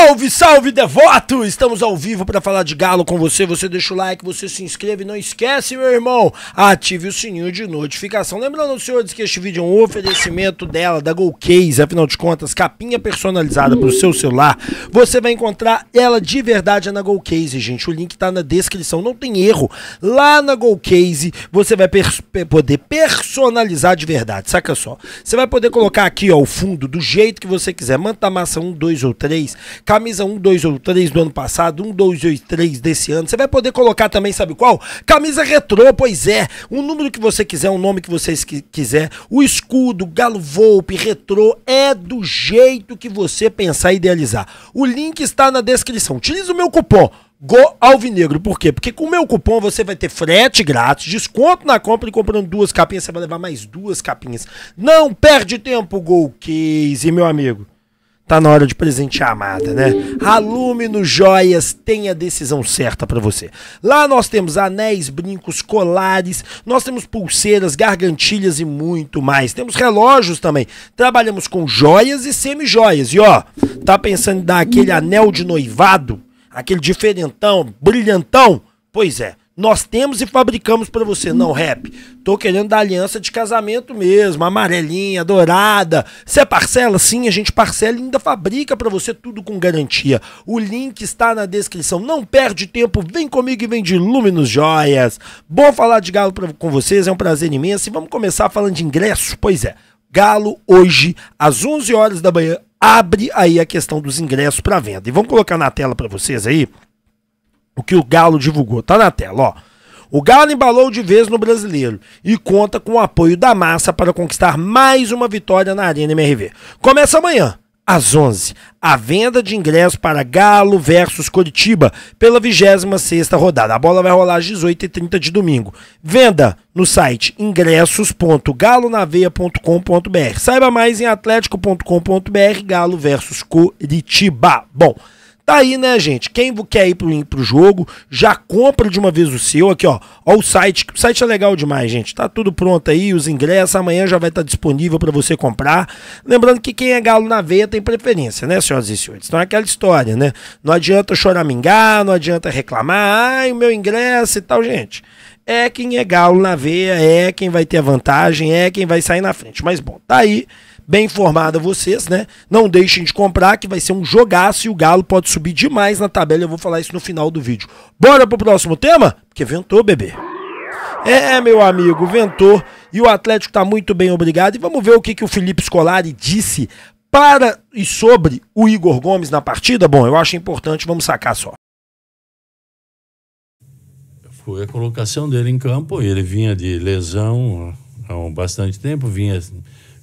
Salve, salve, devoto! Estamos ao vivo para falar de galo com você. Você deixa o like, você se inscreve. Não esquece, meu irmão, ative o sininho de notificação. Lembrando, senhores, que este vídeo é um oferecimento dela, da Golcase. Afinal de contas, capinha personalizada para o seu celular. Você vai encontrar ela de verdade na Golcase, gente. O link está na descrição, não tem erro. Lá na Golcase, você vai pers poder personalizar de verdade, saca só. Você vai poder colocar aqui, ó, o fundo do jeito que você quiser. Manta massa 1, 2 ou 3 Camisa 1, 2 ou 3 do ano passado, 1, 2 ou 3 desse ano. Você vai poder colocar também, sabe qual? Camisa retrô, pois é. O número que você quiser, o nome que você quiser. O escudo, galo Volpe, retrô, é do jeito que você pensar e idealizar. O link está na descrição. Utilize o meu cupom. Go Alvinegro. Por quê? Porque com o meu cupom você vai ter frete grátis, desconto na compra e comprando duas capinhas, você vai levar mais duas capinhas. Não perde tempo, Gol Case, meu amigo. Tá na hora de presentear a amada, né? Alumino Joias tem a decisão certa para você. Lá nós temos anéis, brincos, colares, nós temos pulseiras, gargantilhas e muito mais. Temos relógios também. Trabalhamos com joias e semi E ó, tá pensando em dar aquele anel de noivado? Aquele diferentão, brilhantão? Pois é. Nós temos e fabricamos para você. Não, rap. Tô querendo da aliança de casamento mesmo, amarelinha, dourada. Você é parcela? Sim, a gente parcela e ainda fabrica para você tudo com garantia. O link está na descrição. Não perde tempo, vem comigo e vem de Luminos Joias. Bom falar de galo pra, com vocês, é um prazer imenso. E vamos começar falando de ingresso? Pois é. Galo hoje, às 11 horas da manhã, abre aí a questão dos ingressos para venda. E vamos colocar na tela para vocês aí que o Galo divulgou. Tá na tela, ó. O Galo embalou de vez no brasileiro e conta com o apoio da massa para conquistar mais uma vitória na Arena MRV. Começa amanhã, às 11, a venda de ingressos para Galo versus Curitiba pela 26ª rodada. A bola vai rolar às 18h30 de domingo. Venda no site ingressos.galonaveia.com.br. Saiba mais em atlético.com.br Galo versus Curitiba. Bom, Tá aí, né, gente? Quem quer ir pro, pro jogo, já compra de uma vez o seu. Aqui, ó. Ó o site. O site é legal demais, gente. Tá tudo pronto aí, os ingressos. Amanhã já vai estar tá disponível para você comprar. Lembrando que quem é galo na veia tem preferência, né, senhoras e senhores? Então é aquela história, né? Não adianta choramingar, não adianta reclamar. Ai, o meu ingresso e tal, gente. É quem é galo na veia, é quem vai ter a vantagem, é quem vai sair na frente. Mas bom, tá aí bem informada vocês, né? Não deixem de comprar, que vai ser um jogaço e o Galo pode subir demais na tabela. Eu vou falar isso no final do vídeo. Bora pro próximo tema? Porque ventou, bebê. É, meu amigo, ventou. E o Atlético tá muito bem, obrigado. E vamos ver o que, que o Felipe Scolari disse para e sobre o Igor Gomes na partida? Bom, eu acho importante, vamos sacar só. Foi a colocação dele em campo, ele vinha de lesão há bastante tempo, vinha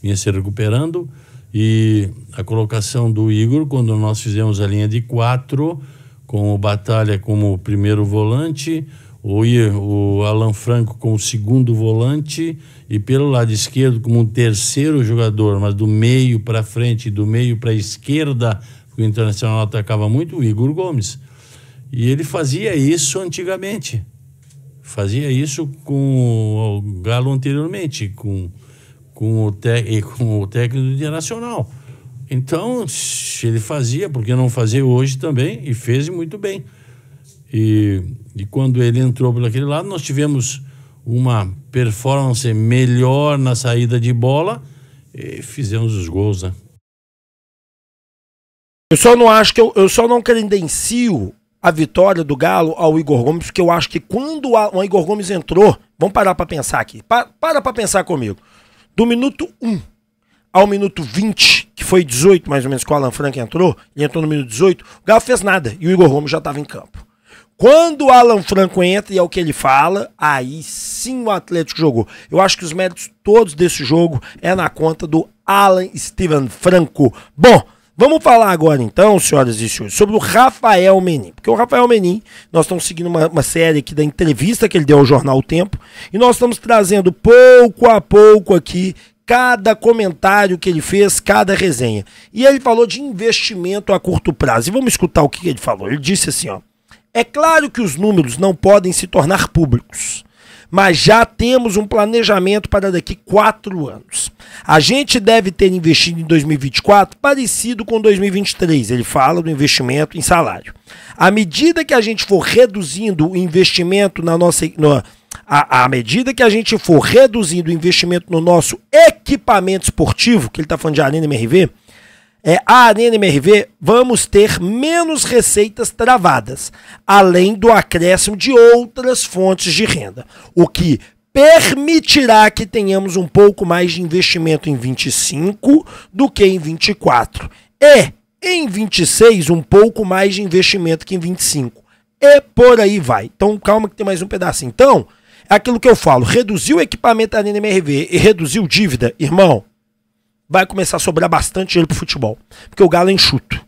vinha se recuperando. E a colocação do Igor, quando nós fizemos a linha de quatro, com o Batalha como primeiro volante, o, o Alan Franco como segundo volante e pelo lado esquerdo como um terceiro jogador, mas do meio para frente, do meio para a esquerda, o Internacional atacava muito, o Igor Gomes. E ele fazia isso antigamente. Fazia isso com o Galo anteriormente, com com o, te, com o técnico do Internacional. Então, ele fazia, porque não fazer hoje também, e fez muito bem. E, e quando ele entrou por aquele lado, nós tivemos uma performance melhor na saída de bola e fizemos os gols, né? Eu só não acho que eu, eu só não credencio a vitória do Galo ao Igor Gomes, porque eu acho que quando a, o Igor Gomes entrou, vamos parar para pensar aqui. Pa, para para pensar comigo. Do minuto 1 ao minuto 20, que foi 18 mais ou menos que o Alan Frank entrou, ele entrou no minuto 18, o Galo fez nada e o Igor Gomes já estava em campo. Quando o Alan Franco entra e é o que ele fala, aí sim o Atlético jogou. Eu acho que os méritos todos desse jogo é na conta do Alan Steven Franco. Bom, Vamos falar agora então, senhoras e senhores, sobre o Rafael Menin. Porque o Rafael Menin, nós estamos seguindo uma, uma série aqui da entrevista que ele deu ao jornal o Tempo, e nós estamos trazendo pouco a pouco aqui cada comentário que ele fez, cada resenha. E ele falou de investimento a curto prazo. E vamos escutar o que ele falou. Ele disse assim, ó: "É claro que os números não podem se tornar públicos mas já temos um planejamento para daqui quatro anos. A gente deve ter investido em 2024 parecido com 2023. Ele fala do investimento em salário. À medida que a gente for reduzindo o investimento na nossa. No, à, medida que a gente for reduzindo o investimento no nosso equipamento esportivo, que ele está falando de Arena MRV, é, a Arena MRV, vamos ter menos receitas travadas, além do acréscimo de outras fontes de renda, o que permitirá que tenhamos um pouco mais de investimento em 25 do que em 24. E em 26, um pouco mais de investimento que em 25. E por aí vai. Então, calma que tem mais um pedaço. Então, é aquilo que eu falo: reduzir o equipamento da Arena MRV e reduzir dívida, irmão, vai começar a sobrar bastante dinheiro pro futebol, porque o Galo é enxuto.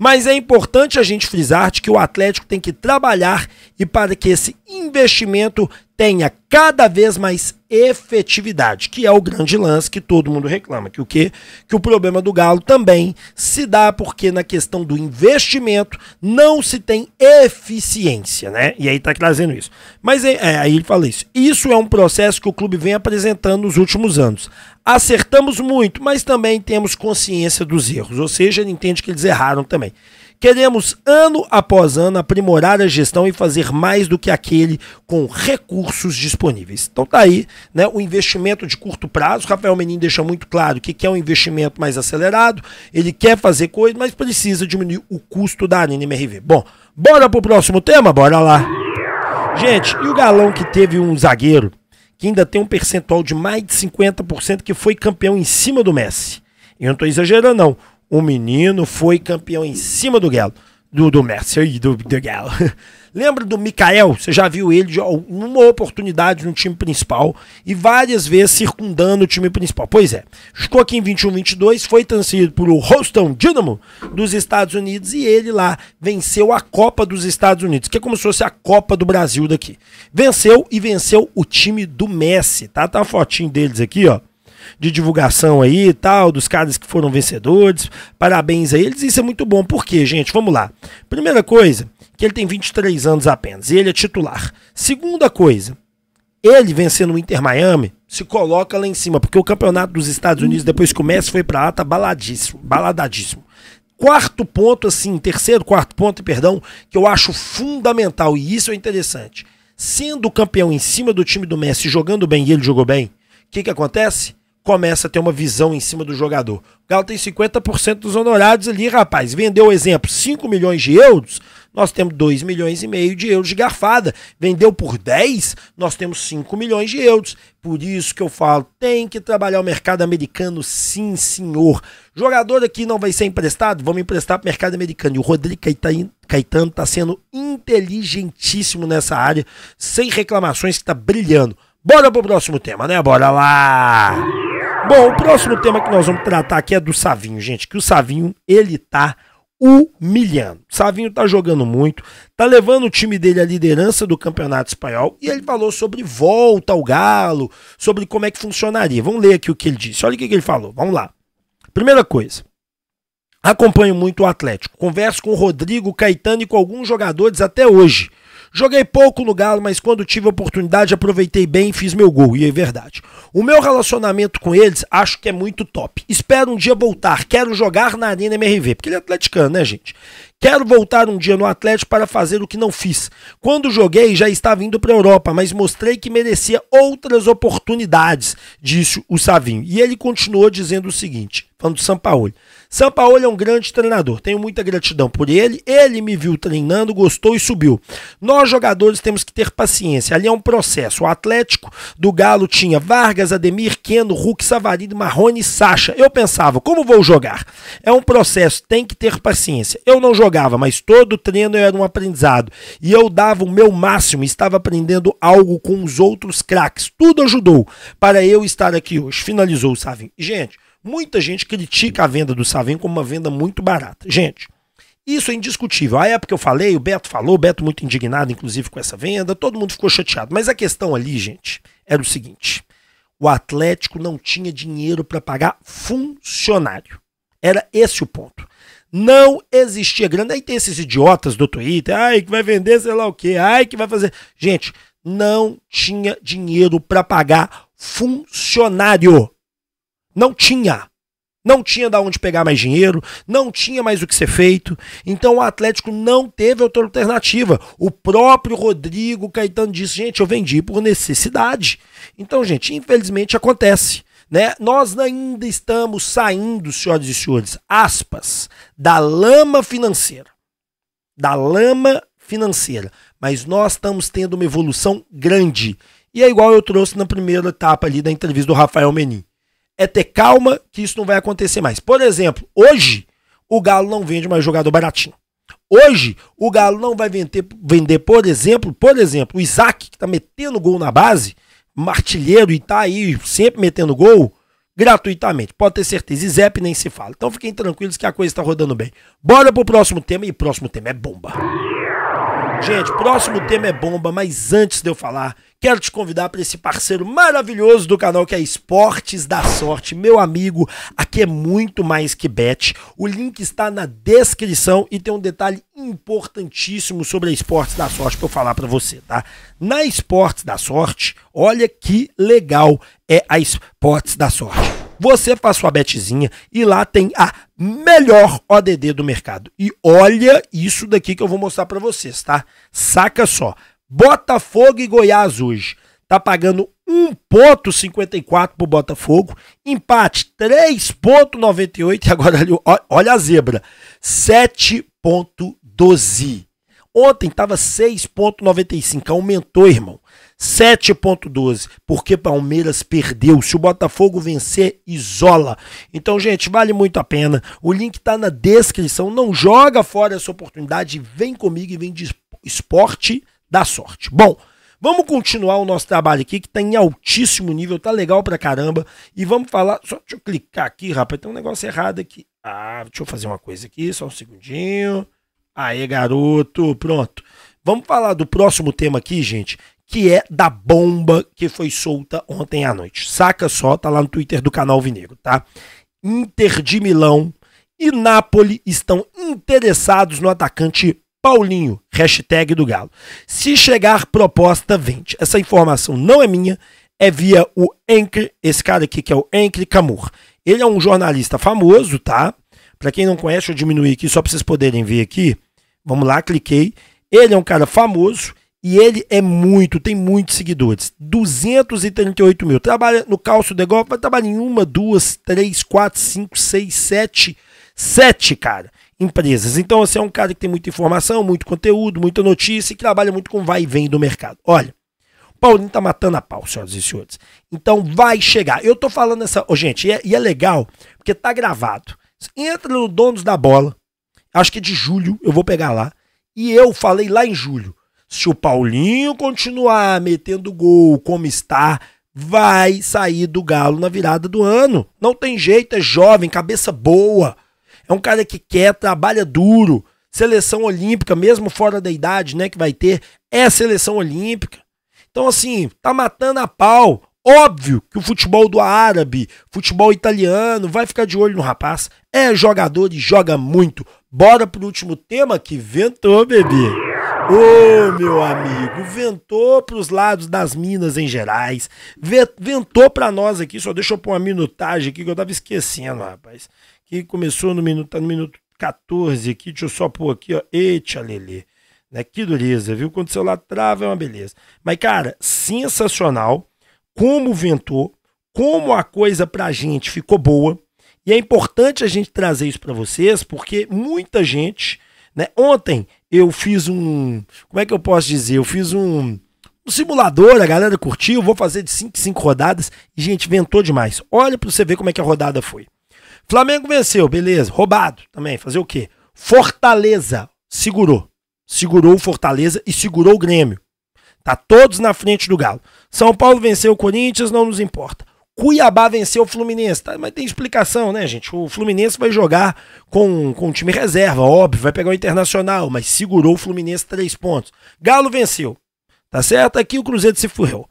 Mas é importante a gente frisar de que o Atlético tem que trabalhar e para que esse investimento tenha cada vez mais efetividade, que é o grande lance que todo mundo reclama, que o que que o problema do Galo também se dá porque na questão do investimento não se tem eficiência, né? E aí tá trazendo isso. Mas é, é aí ele fala isso. Isso é um processo que o clube vem apresentando nos últimos anos acertamos muito, mas também temos consciência dos erros, ou seja, ele entende que eles erraram também. Queremos, ano após ano, aprimorar a gestão e fazer mais do que aquele com recursos disponíveis. Então tá aí né, o investimento de curto prazo. Rafael Menin deixa muito claro que quer é um investimento mais acelerado, ele quer fazer coisa, mas precisa diminuir o custo da Arena MRV. Bom, bora pro próximo tema? Bora lá! Gente, e o galão que teve um zagueiro que ainda tem um percentual de mais de 50% que foi campeão em cima do Messi. E eu não estou exagerando, não. O menino foi campeão em cima do Galo do, do Messi e do, do Lembra do Mikael? Você já viu ele de uma oportunidade no time principal e várias vezes circundando o time principal. Pois é, estou aqui em 21-22, foi transferido para o Houston Dynamo dos Estados Unidos e ele lá venceu a Copa dos Estados Unidos, que é como se fosse a Copa do Brasil daqui. Venceu e venceu o time do Messi, tá? Tá a fotinho deles aqui, ó de divulgação aí e tal, dos caras que foram vencedores. Parabéns a eles. Isso é muito bom. Por quê, gente? Vamos lá. Primeira coisa, que ele tem 23 anos apenas e ele é titular. Segunda coisa, ele vencendo o Inter Miami se coloca lá em cima, porque o campeonato dos Estados Unidos depois começa foi para a tá baladíssimo, baladadíssimo. Quarto ponto, assim, terceiro, quarto ponto, perdão, que eu acho fundamental, e isso é interessante. Sendo campeão em cima do time do Messi, jogando bem, e ele jogou bem, o que, que acontece? começa a ter uma visão em cima do jogador. O Galo tem 50% dos honorários ali, rapaz. Vendeu, exemplo, 5 milhões de euros, nós temos 2 milhões e meio de euros de garfada. Vendeu por 10, nós temos 5 milhões de euros. Por isso que eu falo, tem que trabalhar o mercado americano, sim, senhor. Jogador aqui não vai ser emprestado, vamos emprestar para o mercado americano. E o Rodrigo Caetano está sendo inteligentíssimo nessa área, sem reclamações, que está brilhando. Bora pro próximo tema, né? Bora lá! Bom, o próximo tema que nós vamos tratar aqui é do Savinho, gente. Que o Savinho, ele tá humilhando. O Savinho tá jogando muito, tá levando o time dele à liderança do Campeonato Espanhol e ele falou sobre volta ao Galo, sobre como é que funcionaria. Vamos ler aqui o que ele disse. Olha o que ele falou. Vamos lá. Primeira coisa. Acompanho muito o Atlético. Converso com o Rodrigo, Caetano e com alguns jogadores até hoje. Joguei pouco no Galo, mas quando tive a oportunidade, aproveitei bem e fiz meu gol, e é verdade. O meu relacionamento com eles acho que é muito top. Espero um dia voltar. Quero jogar na Arena MRV, porque ele é atleticano, né, gente? Quero voltar um dia no Atlético para fazer o que não fiz. Quando joguei, já estava indo para a Europa, mas mostrei que merecia outras oportunidades, disse o Savinho. E ele continuou dizendo o seguinte, falando do Sampaoli. Sampaoli é um grande treinador, tenho muita gratidão por ele. Ele me viu treinando, gostou e subiu. Nós, jogadores, temos que ter paciência. Ali é um processo. O Atlético do Galo tinha Vargas, Ademir, Keno, Hulk, Savarino, Marrone e Sacha. Eu pensava, como vou jogar? É um processo, tem que ter paciência. Eu não jogava, mas todo treino eu era um aprendizado. E eu dava o meu máximo, estava aprendendo algo com os outros craques. Tudo ajudou para eu estar aqui hoje. Finalizou o Savinho. Gente, Muita gente critica a venda do Savin como uma venda muito barata. Gente, isso é indiscutível. A época eu falei, o Beto falou, o Beto muito indignado, inclusive, com essa venda, todo mundo ficou chateado. Mas a questão ali, gente, era o seguinte: o Atlético não tinha dinheiro para pagar funcionário. Era esse o ponto. Não existia grana. Aí tem esses idiotas do Twitter, ai, que vai vender sei lá o quê, ai, que vai fazer. Gente, não tinha dinheiro para pagar funcionário. Não tinha. Não tinha da onde pegar mais dinheiro, não tinha mais o que ser feito. Então o Atlético não teve outra alternativa. O próprio Rodrigo Caetano disse: gente, eu vendi por necessidade. Então, gente, infelizmente acontece. Né? Nós ainda estamos saindo, senhoras e senhores, aspas, da lama financeira. Da lama financeira. Mas nós estamos tendo uma evolução grande. E é igual eu trouxe na primeira etapa ali da entrevista do Rafael Menin é ter calma que isso não vai acontecer mais. Por exemplo, hoje o Galo não vende mais jogador baratinho. Hoje o Galo não vai vender, vender por exemplo, por exemplo, o Isaac, que tá metendo gol na base, martilheiro e tá aí sempre metendo gol, gratuitamente. Pode ter certeza. E Zep nem se fala. Então fiquem tranquilos que a coisa está rodando bem. Bora pro próximo tema e o próximo tema é bomba. Gente, próximo tema é bomba, mas antes de eu falar, quero te convidar para esse parceiro maravilhoso do canal que é Esportes da Sorte. Meu amigo, aqui é muito mais que bet. O link está na descrição e tem um detalhe importantíssimo sobre a Esportes da Sorte para eu falar para você, tá? Na Esportes da Sorte, olha que legal é a Esportes da Sorte você faz sua betezinha e lá tem a melhor ODD do mercado. E olha isso daqui que eu vou mostrar para vocês, tá? Saca só. Botafogo e Goiás hoje. Tá pagando 1.54 pro Botafogo, empate 3.98 e agora ali, olha a zebra, 7.12. Ontem tava 6.95, aumentou, irmão. 7.12, porque Palmeiras perdeu. Se o Botafogo vencer, isola. Então, gente, vale muito a pena. O link está na descrição. Não joga fora essa oportunidade. Vem comigo e vem de esporte da sorte. Bom, Vamos continuar o nosso trabalho aqui, que está em altíssimo nível, tá legal pra caramba. E vamos falar. Só deixa eu clicar aqui, rapaz. Tem um negócio errado aqui. Ah, deixa eu fazer uma coisa aqui, só um segundinho. Aê, garoto, pronto. Vamos falar do próximo tema aqui, gente, que é da bomba que foi solta ontem à noite. Saca só, tá lá no Twitter do canal Vinegro, tá? Inter de Milão e Napoli estão interessados no atacante Paulinho, hashtag do Galo. Se chegar proposta, vende. Essa informação não é minha, é via o Encre, esse cara aqui que é o Encre Camur. Ele é um jornalista famoso, tá? Para quem não conhece, eu diminuí aqui só para vocês poderem ver aqui. Vamos lá, cliquei. Ele é um cara famoso e ele é muito, tem muitos seguidores. 238 mil. Trabalha no Calcio de Golf, mas trabalha em uma, duas, três, quatro, cinco, seis, sete. Sete, cara, empresas. Então, você assim, é um cara que tem muita informação, muito conteúdo, muita notícia e trabalha muito com vai e vem do mercado. Olha, o Paulinho tá matando a pau, senhoras e senhores. Então, vai chegar. Eu tô falando essa. Oh, gente, e é, e é legal, porque tá gravado. Entra no Donos da Bola. Acho que é de julho, eu vou pegar lá. E eu falei lá em julho se o Paulinho continuar metendo gol como está, vai sair do Galo na virada do ano. Não tem jeito, é jovem, cabeça boa. É um cara que quer, trabalha duro. Seleção olímpica, mesmo fora da idade, né, que vai ter, é seleção olímpica. Então assim, tá matando a pau. Óbvio que o futebol do árabe, futebol italiano, vai ficar de olho no rapaz. É jogador e joga muito. Bora pro último tema que ventou, bebê. Ô, oh, meu amigo, ventou para os lados das Minas em Gerais, ventou para nós aqui, só deixa eu pôr uma minutagem aqui que eu tava esquecendo, rapaz. Que começou no minuto, tá no minuto 14 aqui, deixa eu só pôr aqui, ó. Eita, Lelê. Né? Que dureza, viu? Quando o celular trava é uma beleza. Mas, cara, sensacional como ventou, como a coisa pra gente ficou boa. E é importante a gente trazer isso para vocês, porque muita gente, né? Ontem eu fiz um. Como é que eu posso dizer? Eu fiz um, um simulador, a galera curtiu, vou fazer de 5 5 rodadas. E, gente, ventou demais. Olha para você ver como é que a rodada foi. Flamengo venceu, beleza. Roubado também. Fazer o quê? Fortaleza segurou. Segurou o Fortaleza e segurou o Grêmio. Tá todos na frente do Galo. São Paulo venceu o Corinthians, não nos importa. Cuiabá venceu o Fluminense, tá? mas tem explicação, né, gente? O Fluminense vai jogar com, com o time reserva, óbvio, vai pegar o Internacional, mas segurou o Fluminense três pontos. Galo venceu, tá certo? Aqui o Cruzeiro se furreu.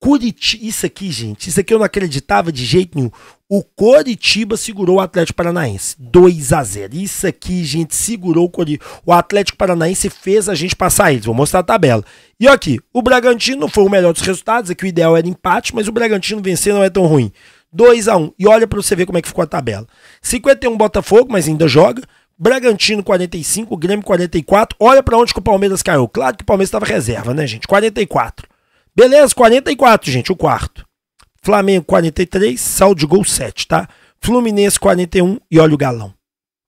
Curitiba. Isso aqui, gente, isso aqui eu não acreditava de jeito nenhum. O Coritiba segurou o Atlético Paranaense. 2 a 0 Isso aqui, gente, segurou o Coritiba. O Atlético Paranaense fez a gente passar eles. Vou mostrar a tabela. E aqui, o Bragantino foi o melhor dos resultados. Aqui o ideal era empate, mas o Bragantino vencer não é tão ruim. 2 a 1 E olha para você ver como é que ficou a tabela. 51 Botafogo, mas ainda joga. Bragantino 45, Grêmio 44. Olha para onde que o Palmeiras caiu. Claro que o Palmeiras estava reserva, né, gente? 44. Beleza, 44, gente, o quarto. Flamengo 43, saldo de gol 7, tá? Fluminense 41 e olha o galão.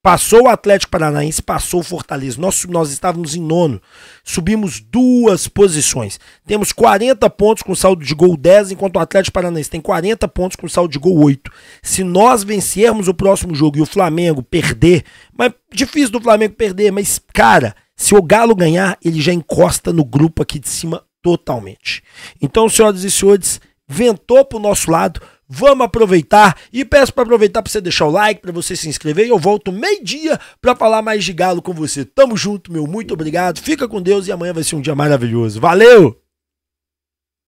Passou o Atlético Paranaense, passou o Fortaleza. Nós, nós estávamos em nono. Subimos duas posições. Temos 40 pontos com saldo de gol 10, enquanto o Atlético Paranaense tem 40 pontos com saldo de gol 8. Se nós vencermos o próximo jogo e o Flamengo perder, mas difícil do Flamengo perder, mas cara, se o Galo ganhar, ele já encosta no grupo aqui de cima totalmente. Então, senhoras e senhores, ventou pro nosso lado. Vamos aproveitar e peço para aproveitar para você deixar o like, para você se inscrever. E eu volto meio-dia para falar mais de galo com você. Tamo junto, meu. Muito obrigado. Fica com Deus e amanhã vai ser um dia maravilhoso. Valeu!